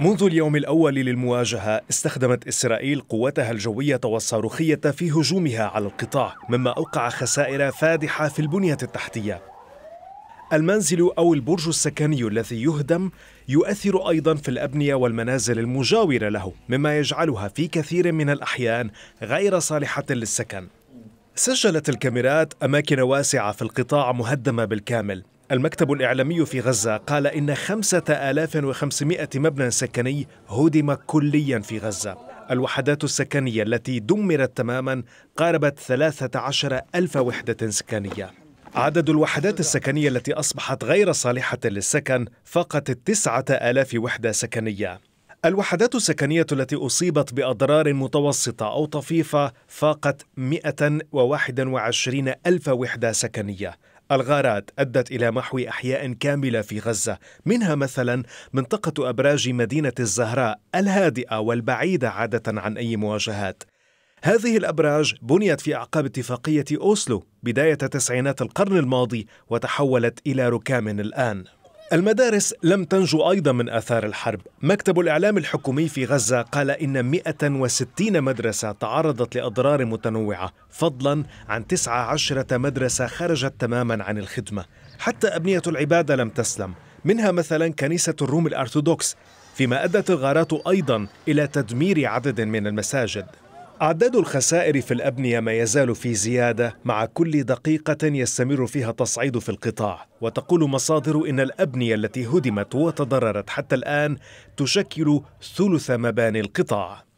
منذ اليوم الأول للمواجهة استخدمت إسرائيل قوتها الجوية والصاروخية في هجومها على القطاع مما أوقع خسائر فادحة في البنية التحتية المنزل أو البرج السكني الذي يهدم يؤثر أيضا في الأبنية والمنازل المجاورة له مما يجعلها في كثير من الأحيان غير صالحة للسكن سجلت الكاميرات أماكن واسعة في القطاع مهدمة بالكامل المكتب الإعلامي في غزة قال إن 5500 مبنى سكني هدم كليا في غزة الوحدات السكنية التي دمرت تماما قاربت 13 ألف وحدة سكنية عدد الوحدات السكنية التي أصبحت غير صالحة للسكن فقط 9000 آلاف وحدة سكنية الوحدات السكنية التي أصيبت بأضرار متوسطة أو طفيفة فاقت 121 ألف وحدة سكنية الغارات أدت إلى محو أحياء كاملة في غزة منها مثلا منطقة أبراج مدينة الزهراء الهادئة والبعيدة عادة عن أي مواجهات هذه الأبراج بنيت في أعقاب اتفاقية أوسلو بداية تسعينات القرن الماضي وتحولت إلى ركام الآن المدارس لم تنجو أيضا من آثار الحرب مكتب الإعلام الحكومي في غزة قال إن 160 مدرسة تعرضت لأضرار متنوعة فضلا عن 19 مدرسة خرجت تماما عن الخدمة حتى أبنية العبادة لم تسلم منها مثلا كنيسة الروم الأرثوذكس فيما أدت الغارات أيضا إلى تدمير عدد من المساجد أعداد الخسائر في الأبنية ما يزال في زيادة مع كل دقيقة يستمر فيها التصعيد في القطاع وتقول مصادر إن الأبنية التي هدمت وتضررت حتى الآن تشكل ثلث مباني القطاع